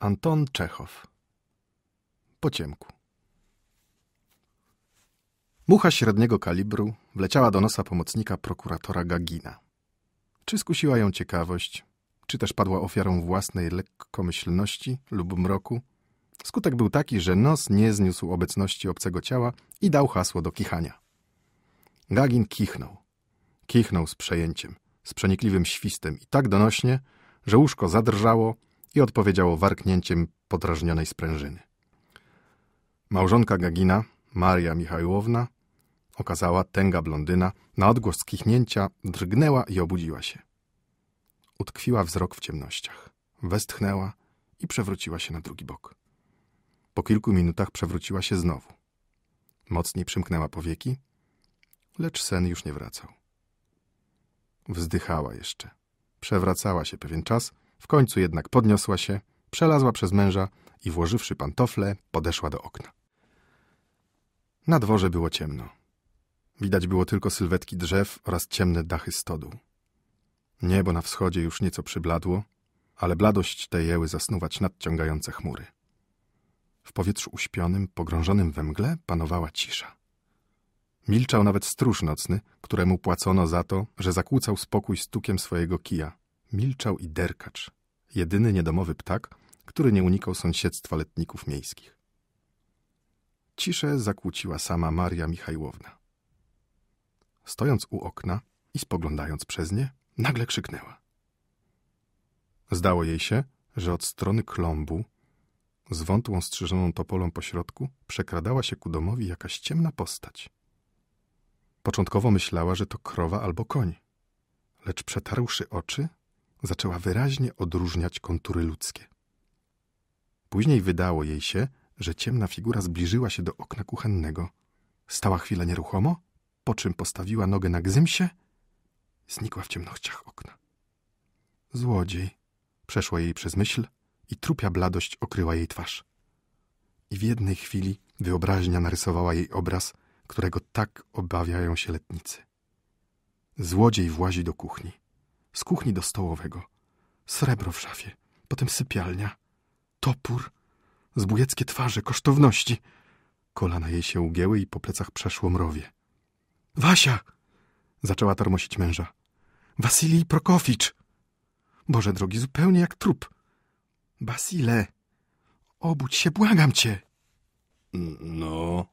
Anton Czechow. Po ciemku. Mucha średniego kalibru wleciała do nosa pomocnika prokuratora Gagina. Czy skusiła ją ciekawość, czy też padła ofiarą własnej lekkomyślności lub mroku? Skutek był taki, że nos nie zniósł obecności obcego ciała i dał hasło do kichania. Gagin kichnął. Kichnął z przejęciem, z przenikliwym świstem i tak donośnie, że łóżko zadrżało, i odpowiedziało warknięciem podrażnionej sprężyny. Małżonka Gagina, Maria Michajłowna, okazała tęga blondyna, na odgłos kichnięcia drgnęła i obudziła się. Utkwiła wzrok w ciemnościach, westchnęła i przewróciła się na drugi bok. Po kilku minutach przewróciła się znowu. Mocniej przymknęła powieki, lecz sen już nie wracał. Wzdychała jeszcze. Przewracała się pewien czas – w końcu jednak podniosła się, przelazła przez męża i włożywszy pantofle, podeszła do okna. Na dworze było ciemno. Widać było tylko sylwetki drzew oraz ciemne dachy stodół. Niebo na wschodzie już nieco przybladło, ale bladość tej jeły zasnuwać nadciągające chmury. W powietrzu uśpionym, pogrążonym we mgle, panowała cisza. Milczał nawet stróż nocny, któremu płacono za to, że zakłócał spokój stukiem swojego kija. Milczał i derkacz, jedyny niedomowy ptak, który nie unikał sąsiedztwa letników miejskich. Ciszę zakłóciła sama Maria Michajłowna. Stojąc u okna i spoglądając przez nie, nagle krzyknęła. Zdało jej się, że od strony klombu, z wątłą strzyżoną topolą pośrodku, przekradała się ku domowi jakaś ciemna postać. Początkowo myślała, że to krowa albo koń, lecz przetarłszy oczy, zaczęła wyraźnie odróżniać kontury ludzkie. Później wydało jej się, że ciemna figura zbliżyła się do okna kuchennego. Stała chwilę nieruchomo, po czym postawiła nogę na gzymsie, znikła w ciemnościach okna. Złodziej, przeszła jej przez myśl i trupia bladość okryła jej twarz. I w jednej chwili wyobraźnia narysowała jej obraz, którego tak obawiają się letnicy. Złodziej włazi do kuchni kuchni do stołowego. Srebro w szafie, potem sypialnia. Topór, zbójeckie twarze, kosztowności. Kolana jej się ugięły i po plecach przeszło mrowie. Wasia! Zaczęła tarmosić męża. Wasilij Prokoficz! Boże drogi, zupełnie jak trup. Basile! Obudź się, błagam cię! Mm, no...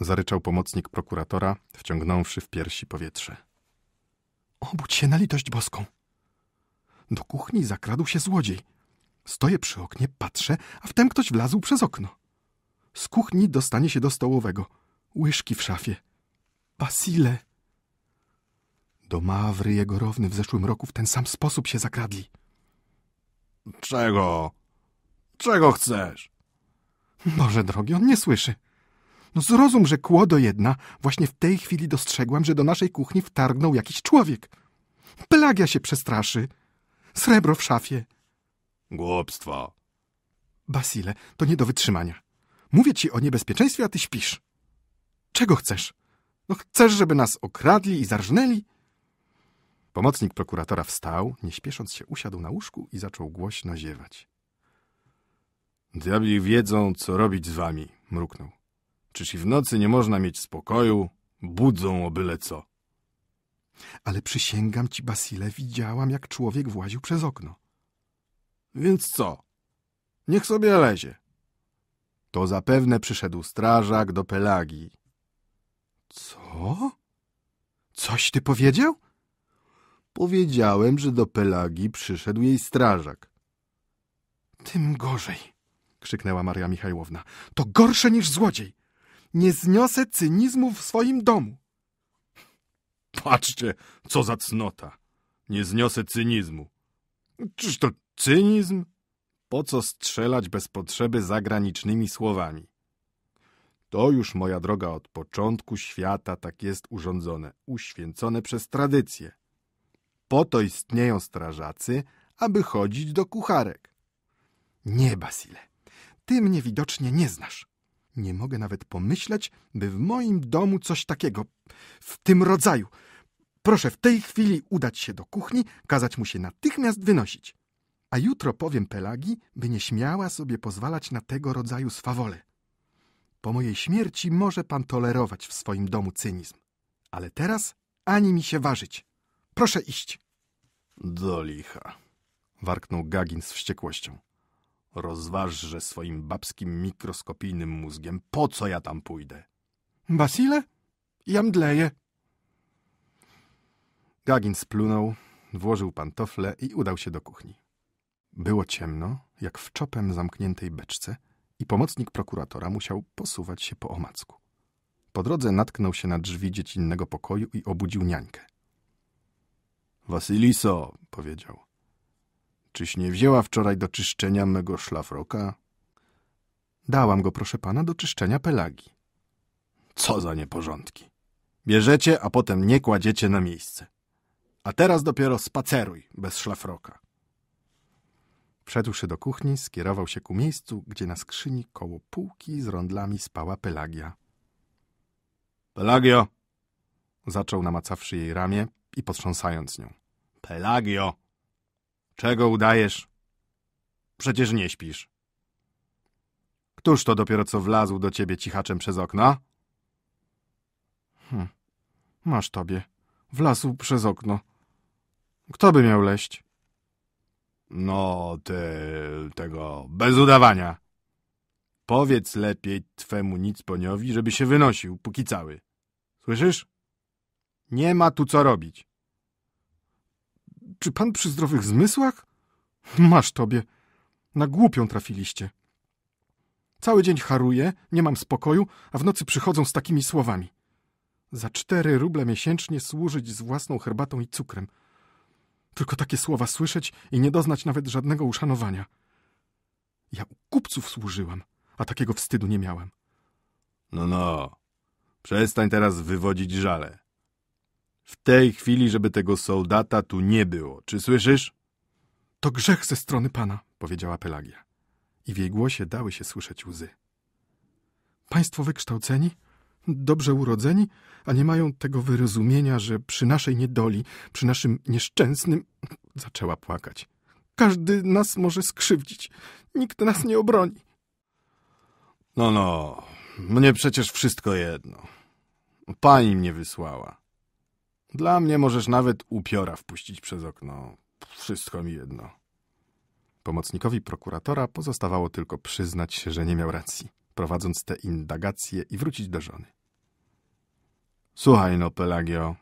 Zaryczał pomocnik prokuratora, wciągnąwszy w piersi powietrze. Obudź się na litość boską. Do kuchni zakradł się złodziej. Stoję przy oknie, patrzę, a wtem ktoś wlazł przez okno. Z kuchni dostanie się do stołowego. Łyżki w szafie. Basile! Do Mawry jego rowny w zeszłym roku w ten sam sposób się zakradli. Czego? Czego chcesz? Boże drogi, on nie słyszy. No zrozum, że kłodo jedna. Właśnie w tej chwili dostrzegłam, że do naszej kuchni wtargnął jakiś człowiek. Plagia się przestraszy. Srebro w szafie. Głupstwo. Basile, to nie do wytrzymania. Mówię ci o niebezpieczeństwie, a ty śpisz. Czego chcesz? No chcesz, żeby nas okradli i zarżnęli? Pomocnik prokuratora wstał, nie śpiesząc się usiadł na łóżku i zaczął głośno ziewać. Diabli wiedzą, co robić z wami, mruknął. Czyż i w nocy nie można mieć spokoju? Budzą o byle co. Ale przysięgam ci, Basile, widziałam, jak człowiek właził przez okno. Więc co? Niech sobie lezie. To zapewne przyszedł strażak do Pelagi. Co? Coś ty powiedział? Powiedziałem, że do Pelagi przyszedł jej strażak. Tym gorzej, krzyknęła Maria Michajłowna. To gorsze niż złodziej. Nie zniosę cynizmu w swoim domu. Patrzcie, co za cnota. Nie zniosę cynizmu. Czyż to cynizm? Po co strzelać bez potrzeby zagranicznymi słowami? To już, moja droga, od początku świata tak jest urządzone, uświęcone przez tradycję. Po to istnieją strażacy, aby chodzić do kucharek. Nie, Basile, ty mnie widocznie nie znasz. Nie mogę nawet pomyśleć, by w moim domu coś takiego, w tym rodzaju. Proszę w tej chwili udać się do kuchni, kazać mu się natychmiast wynosić. A jutro powiem Pelagi, by nie śmiała sobie pozwalać na tego rodzaju swawole. Po mojej śmierci może pan tolerować w swoim domu cynizm, ale teraz ani mi się ważyć. Proszę iść. Do licha, warknął Gagin z wściekłością. Rozważże swoim babskim mikroskopijnym mózgiem, po co ja tam pójdę. Basile? Ja mdleję. Gagin splunął, włożył pantofle i udał się do kuchni. Było ciemno, jak w czopem zamkniętej beczce i pomocnik prokuratora musiał posuwać się po omacku. Po drodze natknął się na drzwi dziecinnego pokoju i obudził niańkę. Wasiliso, powiedział czyś nie wzięła wczoraj do czyszczenia mego szlafroka? Dałam go, proszę pana, do czyszczenia Pelagi. Co za nieporządki. Bierzecie, a potem nie kładziecie na miejsce. A teraz dopiero spaceruj bez szlafroka. Wszedłszy do kuchni, skierował się ku miejscu, gdzie na skrzyni koło półki z rondlami spała Pelagia. Pelagio! Zaczął namacawszy jej ramię i potrząsając nią. Pelagio! Czego udajesz? Przecież nie śpisz. Któż to dopiero co wlazł do ciebie cichaczem przez okno? Hm, masz tobie. Wlazł przez okno. Kto by miał leść? No, ty... tego... bez udawania. Powiedz lepiej twemu nicponiowi, żeby się wynosił, póki cały. Słyszysz? Nie ma tu co robić. Czy pan przy zdrowych zmysłach? Masz tobie. Na głupią trafiliście. Cały dzień haruję, nie mam spokoju, a w nocy przychodzą z takimi słowami. Za cztery ruble miesięcznie służyć z własną herbatą i cukrem. Tylko takie słowa słyszeć i nie doznać nawet żadnego uszanowania. Ja u kupców służyłam, a takiego wstydu nie miałem. No, no. Przestań teraz wywodzić żale w tej chwili, żeby tego soldata tu nie było. Czy słyszysz? To grzech ze strony pana, powiedziała Pelagia. I w jej głosie dały się słyszeć łzy. Państwo wykształceni, dobrze urodzeni, a nie mają tego wyrozumienia, że przy naszej niedoli, przy naszym nieszczęsnym... Zaczęła płakać. Każdy nas może skrzywdzić. Nikt nas nie obroni. No, no, mnie przecież wszystko jedno. Pani mnie wysłała. Dla mnie możesz nawet upiora wpuścić przez okno. Wszystko mi jedno. Pomocnikowi prokuratora pozostawało tylko przyznać się, że nie miał racji, prowadząc te indagacje i wrócić do żony. Słuchaj no, Pelagio.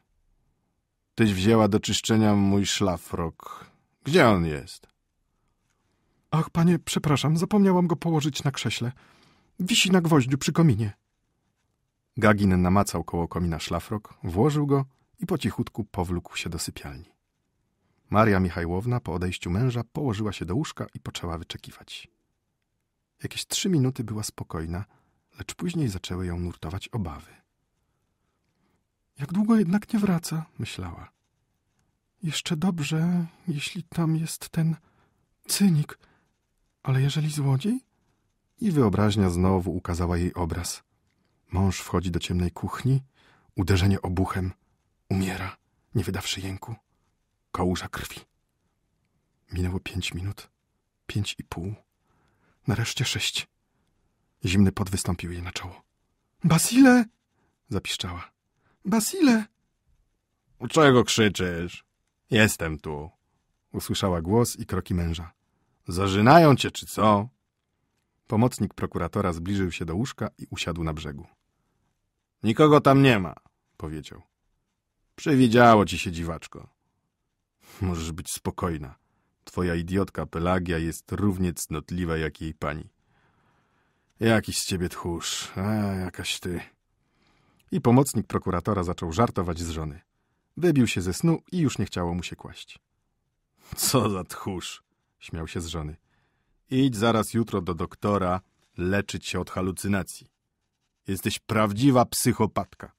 Tyś wzięła do czyszczenia mój szlafrok. Gdzie on jest? Ach, panie, przepraszam, zapomniałam go położyć na krześle. Wisi na gwoździu przy kominie. Gagin namacał koło komina szlafrok, włożył go i po cichutku powlókł się do sypialni. Maria Michajłowna po odejściu męża położyła się do łóżka i poczęła wyczekiwać. Jakieś trzy minuty była spokojna, lecz później zaczęły ją nurtować obawy. Jak długo jednak nie wraca, myślała. Jeszcze dobrze, jeśli tam jest ten cynik, ale jeżeli złodziej? I wyobraźnia znowu ukazała jej obraz. Mąż wchodzi do ciemnej kuchni, uderzenie obuchem – Umiera, nie wydawszy jęku. Kałuża krwi. Minęło pięć minut, pięć i pół, nareszcie sześć. Zimny pot wystąpił jej na czoło. Basile! zapiszczała. Basile! Czego krzyczysz? Jestem tu. Usłyszała głos i kroki męża. Zażynają cię, czy co? Pomocnik prokuratora zbliżył się do łóżka i usiadł na brzegu. Nikogo tam nie ma, powiedział. Przewidziało ci się, dziwaczko. Możesz być spokojna. Twoja idiotka Pelagia jest równie cnotliwa jak jej pani. Jakiś z ciebie tchórz, a jakaś ty. I pomocnik prokuratora zaczął żartować z żony. Wybił się ze snu i już nie chciało mu się kłaść. Co za tchórz, śmiał się z żony. Idź zaraz jutro do doktora leczyć się od halucynacji. Jesteś prawdziwa psychopatka.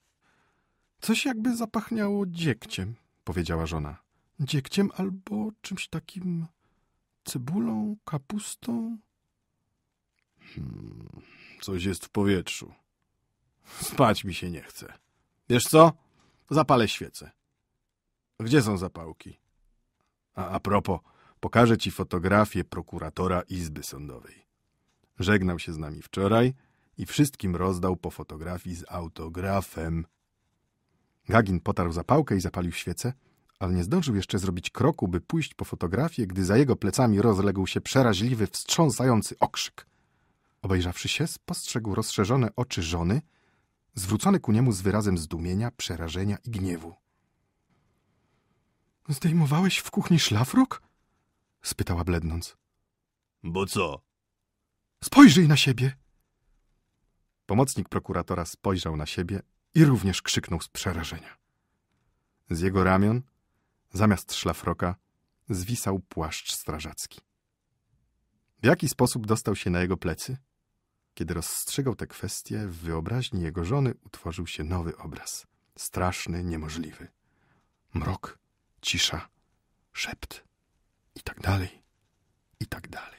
Coś jakby zapachniało dziekciem, powiedziała żona. Dziekciem albo czymś takim cebulą, kapustą? Hmm, coś jest w powietrzu. Spać mi się nie chce. Wiesz co? Zapalę świecę. Gdzie są zapałki? A, a propos, pokażę ci fotografię prokuratora Izby Sądowej. Żegnał się z nami wczoraj i wszystkim rozdał po fotografii z autografem Gagin potarł zapałkę i zapalił świecę, ale nie zdążył jeszcze zrobić kroku, by pójść po fotografię, gdy za jego plecami rozległ się przeraźliwy, wstrząsający okrzyk. Obejrzawszy się, spostrzegł rozszerzone oczy żony, zwrócone ku niemu z wyrazem zdumienia, przerażenia i gniewu. Zdejmowałeś w kuchni szlafrok? spytała blednąc. Bo co? Spojrzyj na siebie! Pomocnik prokuratora spojrzał na siebie, i również krzyknął z przerażenia. Z jego ramion, zamiast szlafroka, zwisał płaszcz strażacki. W jaki sposób dostał się na jego plecy? Kiedy rozstrzygał tę kwestię, w wyobraźni jego żony utworzył się nowy obraz. Straszny, niemożliwy. Mrok, cisza, szept i tak dalej, i tak dalej.